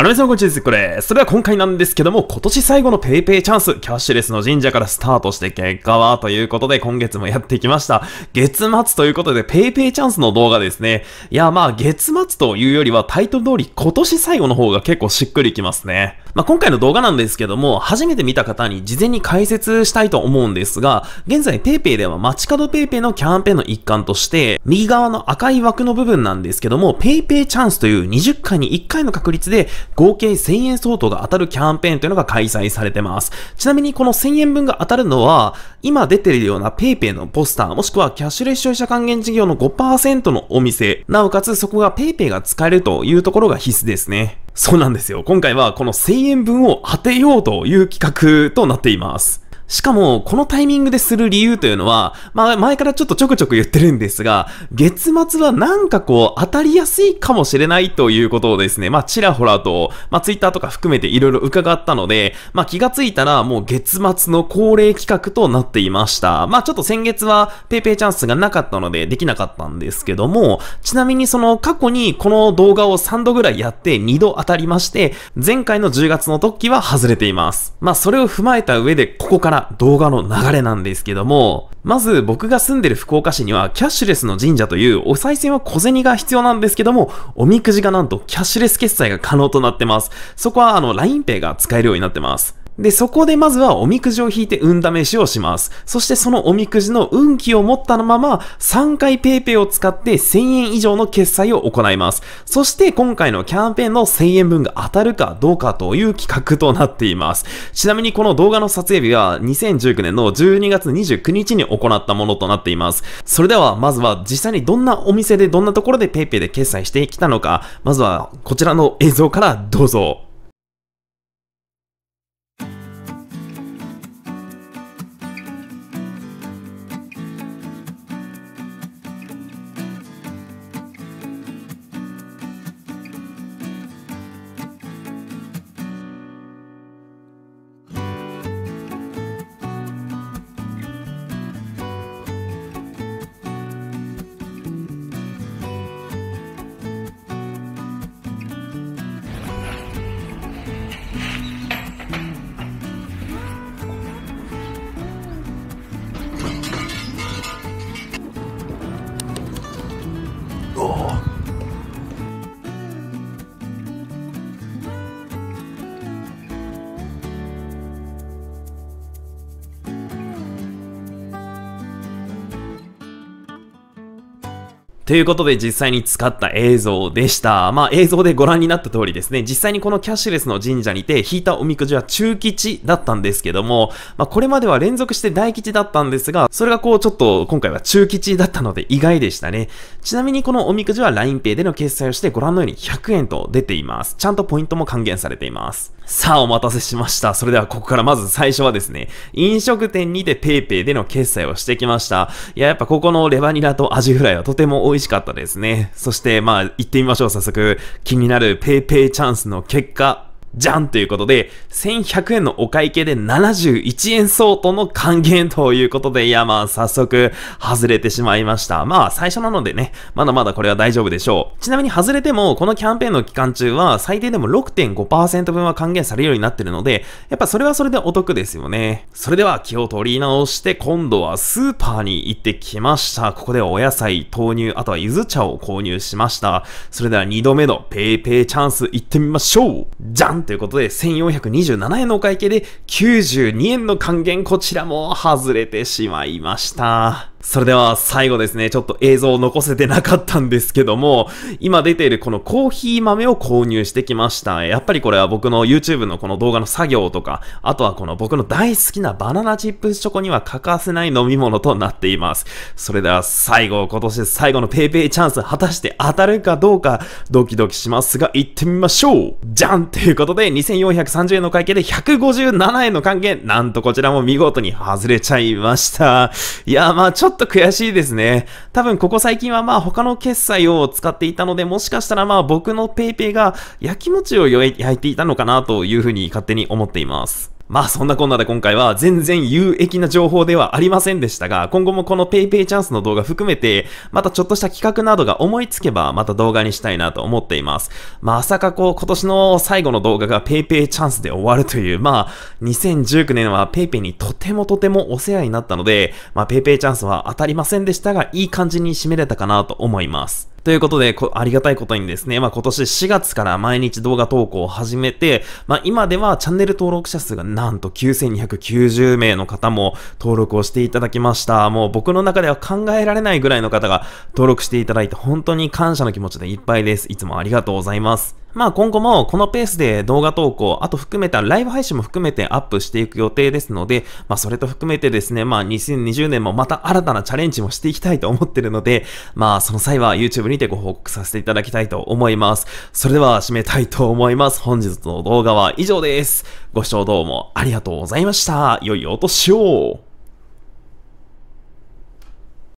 あらみさんこんにちは、これ。それでは今回なんですけども、今年最後の PayPay チャンス、キャッシュレスの神社からスタートして結果は、ということで今月もやってきました。月末ということで PayPay チャンスの動画ですね。いや、まあ月末というよりはタイトル通り今年最後の方が結構しっくりきますね。まあ今回の動画なんですけども、初めて見た方に事前に解説したいと思うんですが、現在 PayPay では街角 PayPay のキャンペーンの一環として、右側の赤い枠の部分なんですけども、PayPay チャンスという20回に1回の確率で合計1000円相当が当たるキャンペーンというのが開催されてます。ちなみにこの1000円分が当たるのは、今出てるような PayPay のポスター、もしくはキャッシュレス消費者還元事業の5%のお店、なおかつそこが PayPay が使えるというところが必須ですね。そうなんですよ。今回はこの1000円分を当てようという企画となっています。しかも、このタイミングでする理由というのは、まあ、前からちょっとちょくちょく言ってるんですが、月末はなんかこう、当たりやすいかもしれないということをですね、まあ、ちらほらと、まあ、ツイッターとか含めていろいろ伺ったので、まあ、気がついたら、もう月末の恒例企画となっていました。まあ、ちょっと先月は、ペイペイチャンスがなかったので、できなかったんですけども、ちなみにその過去にこの動画を3度ぐらいやって2度当たりまして、前回の10月の時は外れています。まあ、それを踏まえた上で、ここからな動画の流れなんですけども、まず僕が住んでる福岡市にはキャッシュレスの神社というお賽銭は小銭が必要なんですけども、おみくじがなんとキャッシュレス決済が可能となってます。そこはあの LINEPay が使えるようになってます。で、そこでまずはおみくじを引いて運試しをします。そしてそのおみくじの運気を持ったまま、3回 PayPay を使って1000円以上の決済を行います。そして今回のキャンペーンの1000円分が当たるかどうかという企画となっています。ちなみにこの動画の撮影日は2019年の12月29日に行ったものとなっています。それではまずは実際にどんなお店でどんなところで PayPay で決済してきたのか、まずはこちらの映像からどうぞ。ということで実際に使った映像でした。まあ映像でご覧になった通りですね、実際にこのキャッシュレスの神社にて引いたおみくじは中吉だったんですけども、まあこれまでは連続して大吉だったんですが、それがこうちょっと今回は中吉だったので意外でしたね。ちなみにこのおみくじは LINEPay での決済をしてご覧のように100円と出ています。ちゃんとポイントも還元されています。さあお待たせしました。それではここからまず最初はですね、飲食店にて PayPay での決済をしてきました。いや、やっぱここのレバニラとアジフライはとても美味しかったですね。そしてまあ行ってみましょう。早速、気になる PayPay チャンスの結果、じゃんということで、1100円のお会計で71円相当の還元ということで、いやまあ早速外れてしまいました。まあ最初なのでね、まだまだこれは大丈夫でしょう。ちなみに外れても、このキャンペーンの期間中は最低でも6.5%分は還元されるようになってるので、やっぱそれはそれでお得ですよね。それでは気を取り直して、今度はスーパーに行ってきました。ここではお野菜、豆乳、あとはゆず茶を購入しました。それでは2度目のペイペイチャンス行ってみましょうじゃんということで、1427円のお会計で92円の還元、こちらも外れてしまいました。それでは最後ですね、ちょっと映像を残せてなかったんですけども、今出ているこのコーヒー豆を購入してきました。やっぱりこれは僕の YouTube のこの動画の作業とか、あとはこの僕の大好きなバナナチップスチョコには欠かせない飲み物となっています。それでは最後、今年最後の PayPay チャンス果たして当たるかどうかドキドキしますが、行ってみましょうじゃんということで、2430円の会計で157円の還元、なんとこちらも見事に外れちゃいました。いや、まあちょっとっと悔しいですね。多分ここ最近はまあ他の決済を使っていたので、もしかしたらまあ僕の PayPay が焼き餅を焼いていたのかなというふうに勝手に思っています。まあそんなこんなで今回は全然有益な情報ではありませんでしたが、今後もこの PayPay チャンスの動画含めて、またちょっとした企画などが思いつけば、また動画にしたいなと思っています。まさかこう今年の最後の動画が PayPay チャンスで終わるという、まあ2019年は PayPay にとてもとてもお世話になったので、まあ PayPay チャンスは当たりませんでしたが、いい感じに締めれたかなと思います。ということで、こありがたいことにですね、まあ、今年4月から毎日動画投稿を始めて、まあ、今ではチャンネル登録者数がなんと9290名の方も登録をしていただきました。もう僕の中では考えられないぐらいの方が登録していただいて本当に感謝の気持ちでいっぱいです。いつもありがとうございます。まあ今後もこのペースで動画投稿、あと含めたライブ配信も含めてアップしていく予定ですので、まあそれと含めてですね、まあ2020年もまた新たなチャレンジもしていきたいと思ってるので、まあその際は YouTube にてご報告させていただきたいと思います。それでは締めたいと思います。本日の動画は以上です。ご視聴どうもありがとうございました。良いお年を